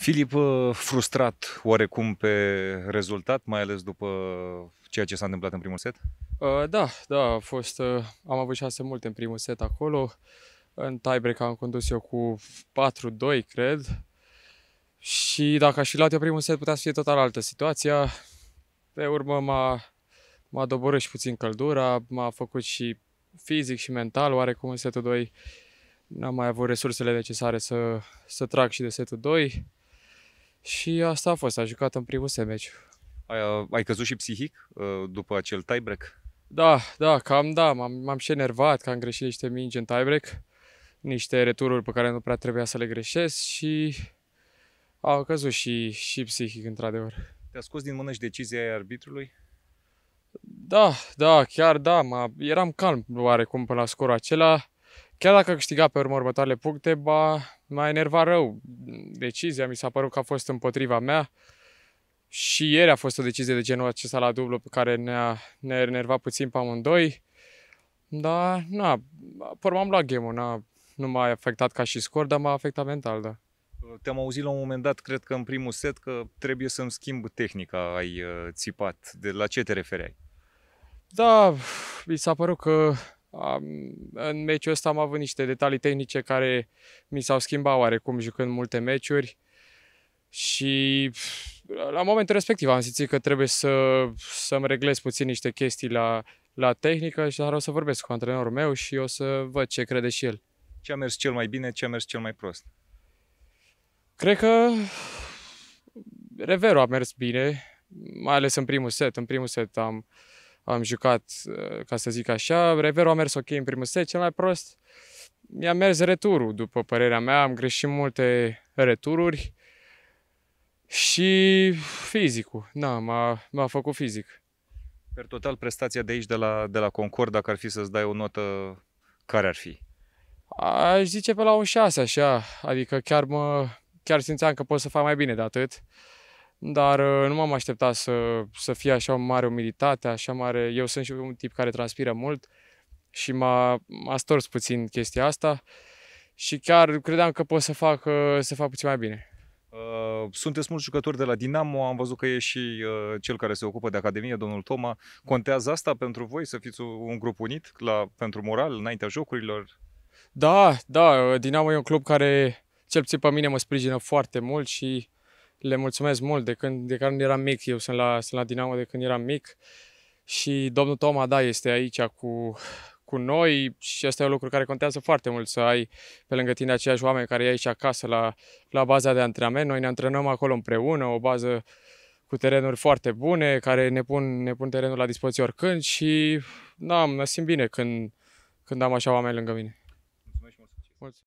Filip, ă, frustrat oarecum pe rezultat, mai ales după ceea ce s-a întâmplat în primul set? Uh, da, da, a fost, uh, am avut șase multe în primul set acolo. În tiebreak am condus eu cu 4-2, cred. Și dacă aș fi luat eu primul set, putea să fie total altă situația. Pe urmă m-a, m-a doborât și puțin căldura, m-a făcut și fizic și mental, oarecum în setul 2 n-am mai avut resursele necesare să, să trag și de setul 2. Și asta a fost, a jucat în primul semeci. Ai, ai căzut și psihic ă, după acel tiebreak? Da, da, cam da, m-am, m-am și enervat că am greșit niște mingi în tiebreak, niște retururi pe care nu prea trebuia să le greșesc și au căzut și, și psihic, într-adevăr. Te-a scos din mână și decizia ai arbitrului? Da, da, chiar da, m eram calm oarecum până la scorul acela. Chiar dacă câștiga pe urmă următoarele puncte, ba, m-a enervat rău. Decizia mi s-a părut că a fost împotriva mea. Și ieri a fost o decizie de genul acesta la dublu pe care ne-a, ne-a enervat puțin pe amândoi. Dar, na, pur urmă am luat game-ul, na, nu m-a afectat ca și scor, dar m-a afectat mental, da. Te-am auzit la un moment dat, cred că în primul set, că trebuie să-mi schimb tehnica, ai uh, țipat. De la ce te refereai? Da, mi s-a părut că în meciul ăsta am avut niște detalii tehnice care mi s-au schimbat oarecum jucând multe meciuri și la momentul respectiv am simțit că trebuie să, să-mi reglez puțin niște chestii la, la tehnică și dar o să vorbesc cu antrenorul meu și o să văd ce crede și el. Ce a mers cel mai bine, ce a mers cel mai prost? Cred că reverul a mers bine, mai ales în primul set. În primul set am, uh, am jucat, uh, ca să zic așa. Reverul a mers ok în primul set, cel mai prost mi-a mers returul, după părerea mea. Am greșit multe retururi și fizicul. Da, m-a, m-a făcut fizic. Per total, prestația de aici, de la, de la Concord, dacă ar fi să-ți dai o notă, care ar fi? Aș zice pe la un 6, așa. Adică chiar mă, chiar simțeam că pot să fac mai bine de atât. Uh, dar uh, nu m-am așteptat să, să fie așa o mare umiditate, așa mare... Eu sunt și un tip care transpiră mult și m-a, m-a stors puțin chestia asta și chiar credeam că pot să fac, uh, să fac puțin mai bine. Uh, sunteți mulți jucători de la Dinamo, am văzut că e și cel care se ocupă de Academie, domnul Toma. Contează asta pentru voi, să fiți un grup unit la, pentru moral înaintea jocurilor? Da, da, Dinamo e un club care, cel puțin pe mine, mă sprijină foarte mult și le mulțumesc mult de când, de când eram mic. Eu sunt la, sunt la Dinamo de când eram mic și domnul Toma, da, este aici cu, cu noi și asta e un lucru care contează foarte mult, să ai pe lângă tine aceiași oameni care e aici acasă la, la baza de antrenament. Noi ne antrenăm acolo împreună, o bază cu terenuri foarte bune, care ne pun, ne pun terenul la dispoziție oricând și da, mă simt bine când, când am așa oameni lângă mine.